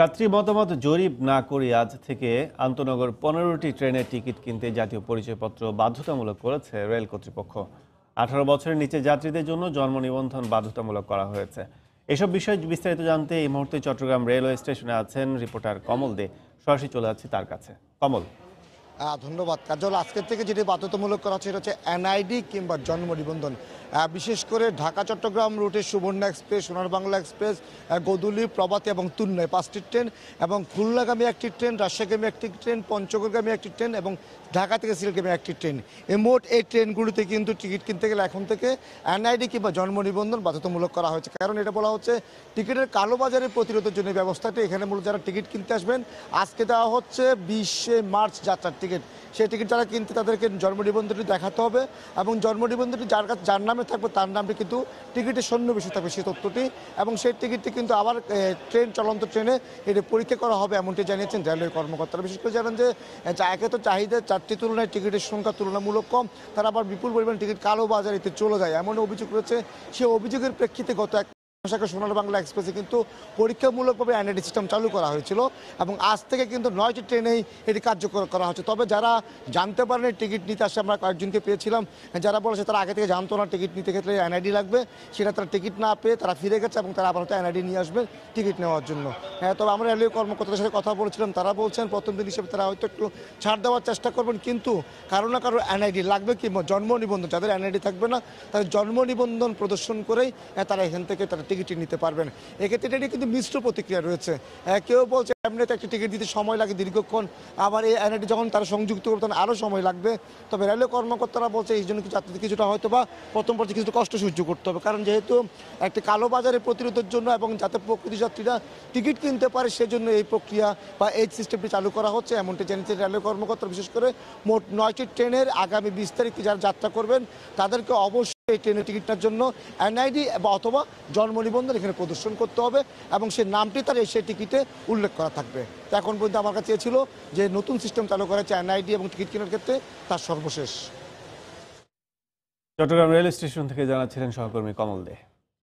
যাত্রী মতামত জরিপ না করে আজ থেকে আন্তনগর পনেরোটি ট্রেনের টিকিট কিনতে জাতীয় পরিচয়পত্র বাধ্যতামূলক করেছে রেল কর্তৃপক্ষ আঠারো বছরের নিচে যাত্রীদের জন্য জন্ম নিবন্ধন বাধ্যতামূলক করা হয়েছে এসব বিষয়ে বিস্তারিত জানতে এই মুহূর্তে চট্টগ্রাম রেলওয়ে স্টেশনে আছেন রিপোর্টার কমল দে সরাসরি চলে যাচ্ছি তার কাছে কমল ধন্যবাদ কাজল আজকের থেকে যেটি বাধ্যতামূলক করা হচ্ছে এটা হচ্ছে এনআইডি কিংবা জন্ম নিবন্ধন বিশেষ করে ঢাকা চট্টগ্রাম রুটে সুবর্ণা এক্সপ্রেস সোনার বাংলা এক্সপ্রেস গদুলি প্রভাতী এবং তুন্নায় পাঁচটি ট্রেন এবং খুলনাগামী একটি ট্রেন রাজশাহীগামী একটি ট্রেন পঞ্চগড়গামী একটি ট্রেন এবং ঢাকা থেকে সিলগামী একটি ট্রেন এই মোট এই ট্রেনগুলিতে কিন্তু টিকিট কিনতে গেলে এখন থেকে এনআইডি কিংবা জন্ম নিবন্ধন বাধ্যতামূলক করা হয়েছে কারণ এটা বলা হচ্ছে টিকিটের কালো প্রতিরোধের জন্য ব্যবস্থাটি এখানে মূলত যারা টিকিট কিনতে আসবেন আজকে দেওয়া হচ্ছে বিশে মার্চ যাত্রার টিকিট সেই টিকিট যারা কিনতে তাদেরকে জন্ম নিবন্ধনটি দেখাতে হবে এবং জন্ম নিবন্ধনটি যার কাছে যার নামে সামনে থাকবে তার নামটি কিন্তু টিকিটের সন্নিবেশে থাকবে সেই তথ্যটি এবং সেই টিকিটটি কিন্তু আবার ট্রেন চলন্ত ট্রেনে এটি পরীক্ষা করা হবে এমনটি জানিয়েছেন রেলওয়ে কর্মকর্তারা বিশেষ করে জানেন যে একে তো চাহিদা চারটি তুলনায় টিকিটের সংখ্যা তুলনামূলক কম তারা আবার বিপুল পরিমাণ টিকিট কালো বাজার এতে চলে যায় এমন অভিযোগ রয়েছে সে অভিযোগের প্রেক্ষিতে গত এক শাখা সোনালী বাংলা এক্সপ্রেসে কিন্তু পরীক্ষামূলকভাবে এনআইডি সিস্টেম চালু করা হয়েছিল এবং আজ থেকে কিন্তু নয়টি ট্রেনেই এটি কার্যকর করা হচ্ছে তবে যারা জানতে পারেনি টিকিট নিতে আসে আমরা কয়েকজনকে পেয়েছিলাম যারা বলেছে তারা আগে থেকে জানতো না টিকিট নিতে ক্ষেত্রে এনআইডি লাগবে সেটা তারা টিকিট না পেয়ে তারা ফিরে গেছে এবং তারা আবার হয়তো এনআইডি নিয়ে আসবে টিকিট নেওয়ার জন্য হ্যাঁ তবে আমরা রেলওয়ে কর্মকর্তাদের সাথে কথা বলছিলাম তারা বলছেন প্রথম দিন হিসেবে তারা হয়তো একটু ছাড় দেওয়ার চেষ্টা করবেন কিন্তু কারো না কারো এনআইডি লাগবে কি জন্ম নিবন্ধন যাদের এনআইডি থাকবে না তাদের জন্ম নিবন্ধন প্রদর্শন করেই হ্যাঁ, তারা এখান থেকে তারা টিকিটটি নিতে পারবেন এক্ষেত্রে এটা কিন্তু মিশ্র প্রতিক্রিয়া রয়েছে কেউ বলছে এমনিতে একটা টিকিট দিতে সময় লাগে দীর্ঘক্ষণ আবার এই আইনটি যখন তারা সংযুক্ত করবে তখন আরও সময় লাগবে তবে রেলওয়ে কর্মকর্তারা বলছে এই জন্য যাত্রীদের কিছুটা হয়তো বা প্রথম পর্যায়ে কিছুটা কষ্ট সহ্য করতে হবে কারণ যেহেতু একটি কালো বাজারের প্রতিরোধের জন্য এবং যাতে প্রকৃতি যাত্রীরা টিকিট কিনতে পারে সেজন্য এই প্রক্রিয়া বা এই সিস্টেমটি চালু করা হচ্ছে এমনটি জেনেছেন রেলওয়ে কর্মকর্তা বিশেষ করে মোট নয়টি ট্রেনের আগামী বিশ তারিখে যারা যাত্রা করবেন তাদেরকে অবশ্যই এই ট্রেনের টিকিটটার জন্য এনআইডি বা অথবা জন্ম নিবন্ধন এখানে প্রদর্শন করতে হবে এবং সেই নামটি তার সেই টিকিটে উল্লেখ করা থাকবে তো এখন পর্যন্ত আমার কাছে এছিল যে নতুন সিস্টেম চালু করা হয়েছে এনআইডি এবং টিকিট কেনার ক্ষেত্রে তার সর্বশেষ চট্টগ্রাম রেল স্টেশন থেকে জানাচ্ছিলেন সহকর্মী কমল দে